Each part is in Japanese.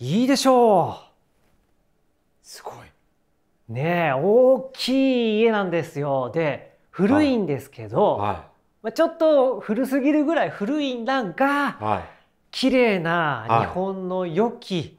いいでしょうすごい。ねえ、大きい家なんですよ。で、古いんですけど、はいはい、まあ、ちょっと古すぎるぐらい古いんだが、はい、綺麗な日本の良き、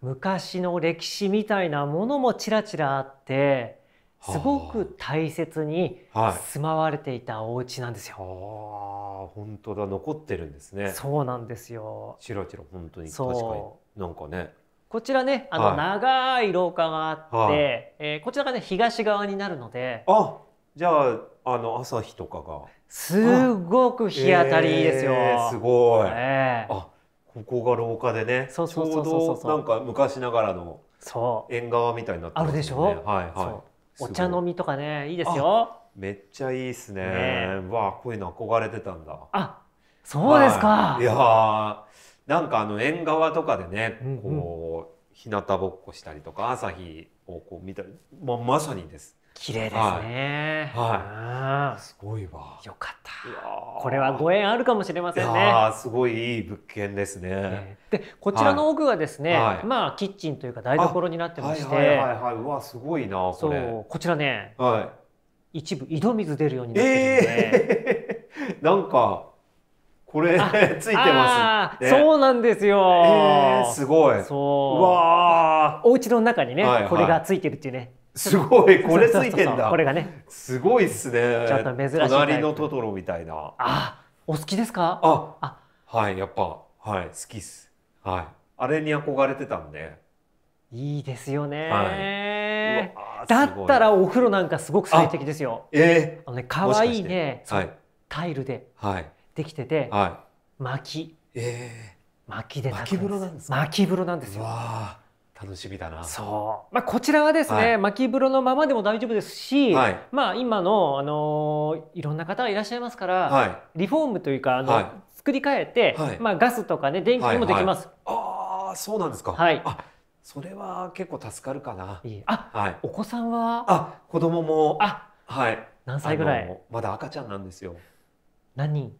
昔の歴史みたいなものもちらちらあって、すごく大切に住まわれていたお家なんですよ。はあ、本当だ残ってるんですね。そうなんですよ。ちらちら本当に確かになんかね。こちらねあの長い廊下があって、はい、えー、こちらがね東側になるので。あじゃああの朝日とかがすごく日当たりいいですよ。えー、すごい。えー、あここが廊下でね。そうそうそうそうそう。なんか昔ながらの縁側みたいになってる、ね。あるでしょ。はいはい。お茶飲みとかねいいですよめっちゃいいですねねわあこういうの憧れてたんだあそうですか、はい、いやなんかあの縁側とかでね、こう日向ぼっこしたりとか朝日をこう見たり、まあ、まさにです綺麗ですね、はい、はい、すごいわよかったこれはご縁あるかもしれませんね。すごいいい物件ですね。でこちらの奥がですね、はい、まあキッチンというか台所になってまして、はいはいはいはい、うわすごいなこそうこちらね、はい、一部井戸水出るようになってるんで、えー、なんかこれついてます、ね、そうなんですよ。えー、すごい。そう。うわお家の中にね、これがついてるっていうね。すごい これついてんだこれがねすごいっすねちょっと珍しい隣のトトロみたいなあお好きですかああ、はいやっぱはい好きっすはいあれに憧れてたんでいいですよね、はい、だったらお風呂なんかすごく最適ですよええー、あのね可愛いねはい、タイルでできてて、はい、薪、えー、薪で風呂なんです薪風呂なんですよわあ楽しみだなそう、まあ、こちらはですね、はい、巻き風呂のままでも大丈夫ですし、はい、まあ、今の、あのー、いろんな方がいらっしゃいますから、はい、リフォームというかあの、作り替えて、まあ、ガスとか、ね、電気にもできます。はいはい、あそうなんですか、はい、それは結構助かるかな。いいあ、はい、お子さんは。あ、子供も。あ、はい。何歳ぐらい。まだ赤ちゃんなんですよ。何人。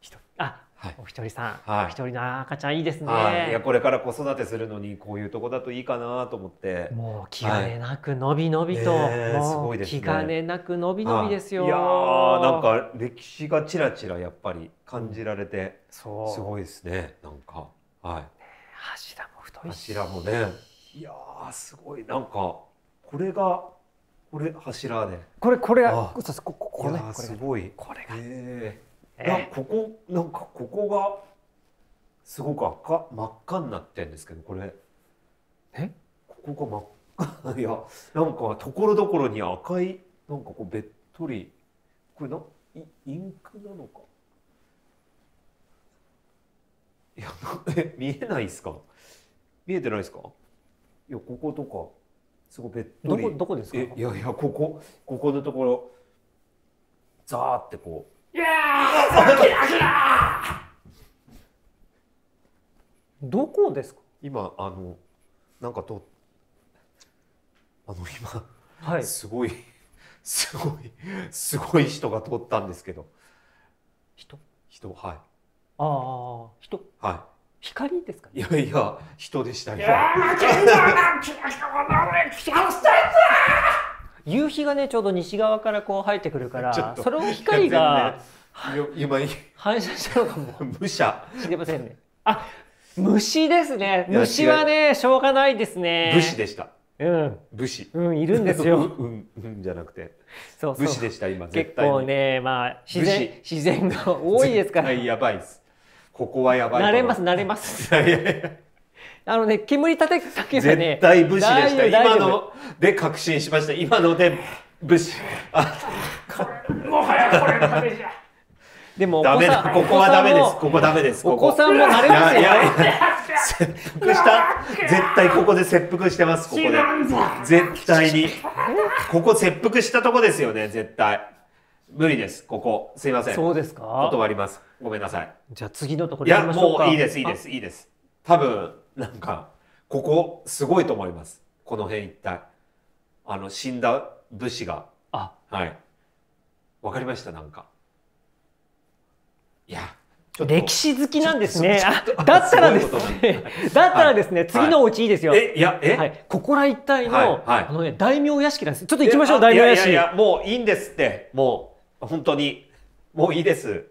一人。あ、お一人さん、はい、お一人の赤ちゃんいいですね、はい、いやこれから子育てするのにこういうとこだといいかなと思ってもう気兼ねなく伸び伸びと、はいえー、すごいですね、気兼ねなく伸び伸びですよ、いやなんか歴史がちらちらやっぱり感じられて、すごいですねなんかはい、ね、柱も太いし柱もねいやすごいなんかこれがこれ柱でこれこれここここねこれすごいこれが、えーえー、ここなんかここがすごく赤真っ赤になってんですけどこれえここが真っ赤いやなんかところどころに赤いなんかこうべっとりこれなインクなのかいや え見えないですか見えてないですかいやこことかすごいべっとりどこですかいやいやここここのところザーってこうイエーイキどこですか今あのなんかとあの今、はい、すごいすごいすごい人が通ったんですけど人人はいああ人はい光ですか、ね、いやいや人でしたいやよ。夕日がねちょうど西側からこう入ってくるからそれを光が今反射したのかも 武者知りませんねあ虫ですね虫はねしょうがないですね武士でしたうん武士うんいるんですよ うん、うんじゃなくてそう武士でした今結構ねまあ自然自然が多いですからやばいですここはやばい慣れます慣れます いいいあのね、煙叩く時はね、絶対武士でした。今ので確信しました。今ので武士。もはやこれダメじゃ。でもダメだ。ここはダメです。ここダメです。お子さんもあれですよ、切腹した。絶対ここで切腹してます。ここで。絶対に。ここ切腹したとこですよね。絶対。無理です。ここ。すいません。そうですか。断ります。ごめんなさい。じゃあ次のところいや、もういいです。いいです。いいです。多分、なんかここすごいと思いますこの辺一体。あの死んだ武士があはいわかりましたなんかいや歴史好きなんですね。だったらですね、だったらですね、次のお家いいですよ。え、いや、え、はい、ここら一帯の、あのね、大名屋敷なんです。ちょっと行きましょう、大名屋敷。いやいや、もういいんですって、もう、本当に、もういいです。